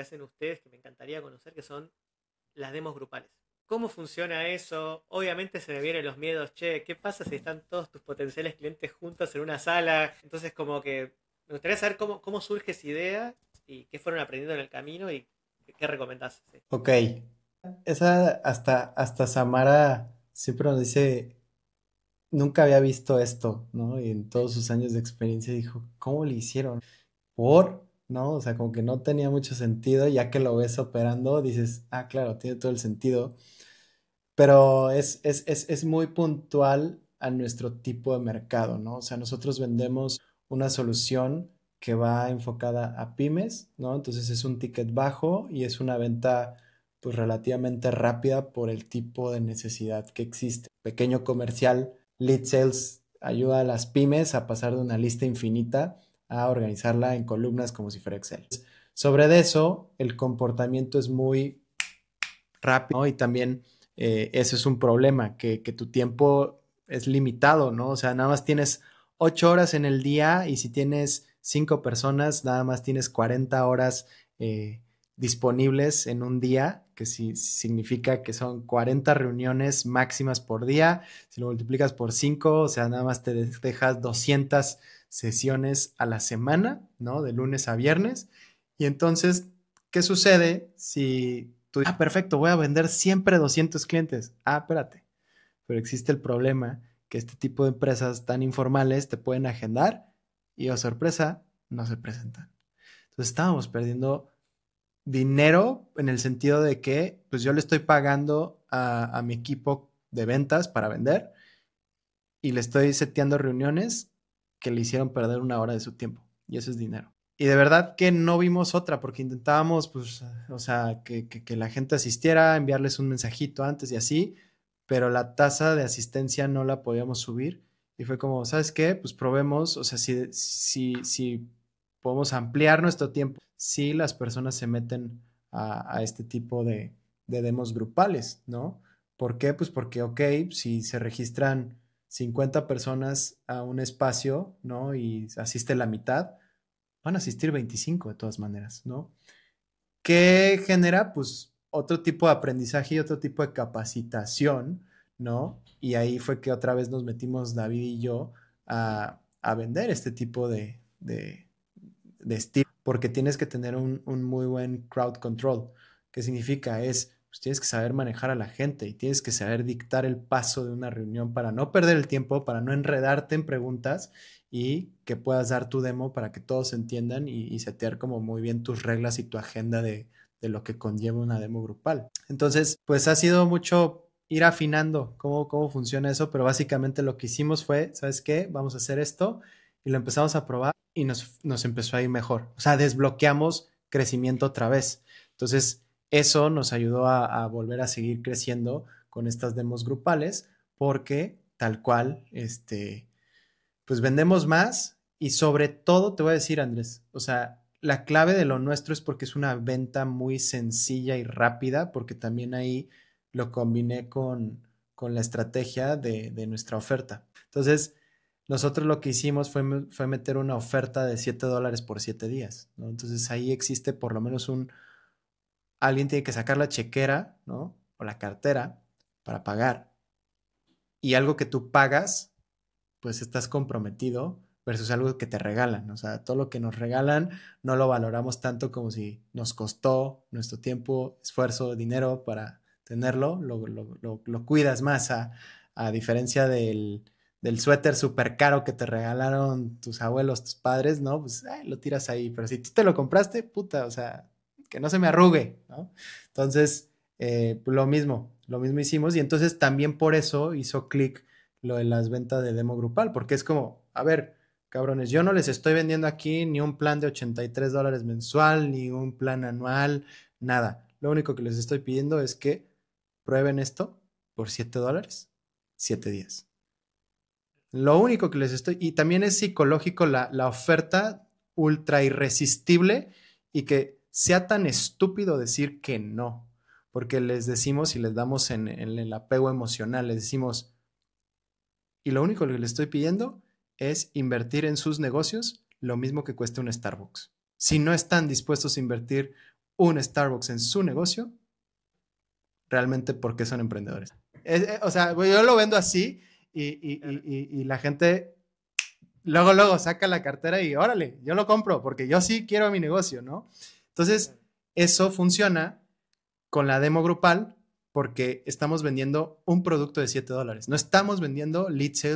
hacen ustedes, que me encantaría conocer, que son las demos grupales. ¿Cómo funciona eso? Obviamente se me vienen los miedos, che, ¿qué pasa si están todos tus potenciales clientes juntos en una sala? Entonces como que me gustaría saber cómo, cómo surge esa idea y qué fueron aprendiendo en el camino y qué, recomendás. Ok, esa hasta, hasta Samara siempre nos dice, nunca había visto esto, ¿no? Y en todos sus años de experiencia dijo, ¿cómo le hicieron? Por ¿no? O sea, como que no tenía mucho sentido, ya que lo ves operando, dices, ah, claro, tiene todo el sentido. Pero es, es, es, es muy puntual a nuestro tipo de mercado, ¿no? O sea, nosotros vendemos una solución que va enfocada a pymes, ¿no? Entonces es un ticket bajo y es una venta pues relativamente rápida por el tipo de necesidad que existe. Pequeño comercial, lead sales ayuda a las pymes a pasar de una lista infinita a organizarla en columnas como si fuera Excel. Sobre eso, el comportamiento es muy rápido ¿no? y también eh, eso es un problema, que, tu tiempo es limitado, ¿no? O sea, nada más tienes ocho horas en el día y si tienes cinco personas, nada más tienes 40 horas eh, disponibles en un día, que significa que son 40 reuniones máximas por día, si lo multiplicas por 5, o sea, nada más te dejas 200 sesiones a la semana, ¿no? De lunes a viernes. Y entonces, ¿qué sucede si tú ah, perfecto, voy a vender siempre 200 clientes? Ah, espérate. Pero existe el problema que este tipo de empresas tan informales te pueden agendar y, a oh, sorpresa, no se presentan. Entonces, estábamos perdiendo dinero en el sentido de que, pues yo le estoy pagando a, a mi equipo de ventas para vender y le estoy seteando reuniones que le hicieron perder una hora de su tiempo. Y eso es dinero. Y de verdad que no vimos otra, porque intentábamos, pues, o sea, que, la gente asistiera, enviarles un mensajito antes y así, pero la tasa de asistencia no la podíamos subir. Y fue como, ¿sabes qué? Pues probemos, o sea, si, si, si podemos ampliar nuestro tiempo, si las personas se meten a, este tipo de, de, demos grupales, ¿no? ¿Por qué? Pues porque, ok, si se registran 50 personas a un espacio, ¿no? Y asiste la mitad, van a asistir 25 de todas maneras, ¿no? ¿Qué genera? Pues otro tipo de aprendizaje y otro tipo de capacitación, ¿no? Y ahí fue que otra vez nos metimos David y yo a, vender este tipo de, estilo, porque tienes que tener un, un muy buen crowd control. ¿Qué significa? Es pues, tienes que saber manejar a la gente y tienes que saber dictar el paso de una reunión para no perder el tiempo, para no enredarte en preguntas y que puedas dar tu demo para que todos entiendan y, y setear como muy bien tus reglas y tu agenda de, lo que conlleva una demo grupal. Entonces, pues ha sido mucho ir afinando cómo, cómo funciona eso, pero básicamente lo que hicimos fue, ¿sabes qué? Vamos a hacer esto y lo empezamos a probar y nos, nos empezó a ir mejor. O sea, desbloqueamos crecimiento otra vez. Entonces, eso nos ayudó a, volver a seguir creciendo con estas demos grupales porque tal cual, este, pues vendemos más y sobre todo te voy a decir, Andrés, o sea, la clave de lo nuestro es porque es una venta muy sencilla y rápida, porque también ahí lo combiné con, la estrategia de, nuestra oferta. Entonces, nosotros lo que hicimos fue, fue meter una oferta de 7 dólares por 7 días. Entonces, ahí existe por lo menos un, alguien tiene que sacar la chequera, ¿no? O la cartera para pagar. Y algo que tú pagas, pues estás comprometido versus algo que te regalan. O sea, todo lo que nos regalan no lo valoramos tanto como si nos costó nuestro tiempo, esfuerzo, dinero para tenerlo. Lo, cuidas más a, diferencia del, del suéter súper caro que te regalaron tus abuelos, tus padres, ¿no? Pues eh, lo tiras ahí. Pero si tú te lo compraste, puta, o sea, que no se me arrugue, ¿no? Entonces, eh, lo mismo, lo mismo hicimos y entonces también por eso hizo clic lo de las ventas de demo grupal, porque es como, a ver, cabrones, yo no les estoy vendiendo aquí ni un plan de 83 dólares mensual, ni un plan anual, nada. Lo único que les estoy pidiendo es que prueben esto por 7 dólares, 7 días. Lo único que les estoy, y también es psicológico la, la oferta ultra irresistible y que sea tan estúpido decir que no, porque les decimos y les damos en, el apego emocional, les decimos, y lo único que les estoy pidiendo es invertir en sus negocios lo mismo que cuesta un Starbucks. Si no están dispuestos a invertir un Starbucks en su negocio, realmente por qué son emprendedores. Eh, o sea, yo lo vendo así y, y, la gente luego, luego saca la cartera y órale, yo lo compro porque yo sí quiero mi negocio, ¿no? Entonces, eso funciona con la demo grupal porque estamos vendiendo un producto de 7 dólares. No estamos vendiendo lead sales